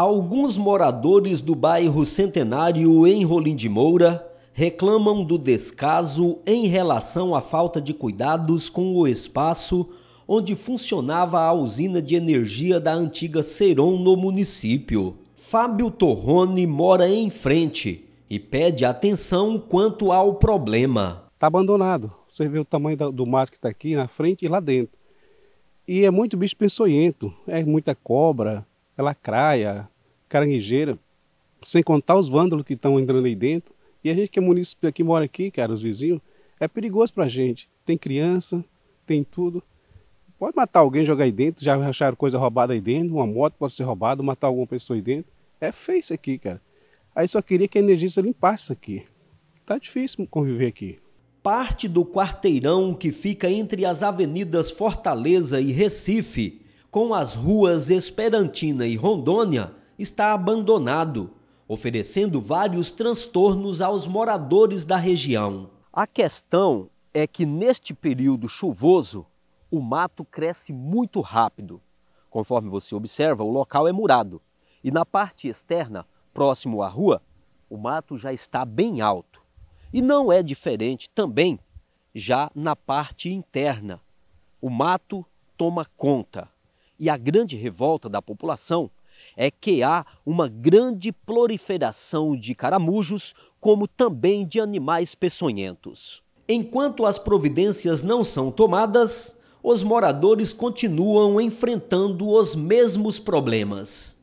Alguns moradores do bairro Centenário, em Rolim de Moura, reclamam do descaso em relação à falta de cuidados com o espaço onde funcionava a usina de energia da antiga Seron no município. Fábio Torrone mora em frente e pede atenção quanto ao problema. Está abandonado. Você vê o tamanho do mato que está aqui na frente e lá dentro. E é muito bicho peçonhento, é muita cobra, lacraia, caranguejeira, sem contar os vândalos que estão entrando aí dentro. E a gente que é município aqui, mora aqui, cara, os vizinhos, é perigoso pra gente. Tem criança, tem tudo. Pode matar alguém, jogar aí dentro, já acharam coisa roubada aí dentro, uma moto pode ser roubada, matar alguma pessoa aí dentro. É feio isso aqui, cara. Aí só queria que a energia limpasse isso aqui. Tá difícil conviver aqui. Parte do quarteirão que fica entre as avenidas Fortaleza e Recife com as ruas Esperantina e Rondônia, está abandonado, oferecendo vários transtornos aos moradores da região. A questão é que neste período chuvoso, o mato cresce muito rápido. Conforme você observa, o local é murado e na parte externa, próximo à rua, o mato já está bem alto. E não é diferente também já na parte interna. O mato toma conta e a grande revolta da população é que há uma grande proliferação de caramujos, como também de animais peçonhentos. Enquanto as providências não são tomadas, os moradores continuam enfrentando os mesmos problemas.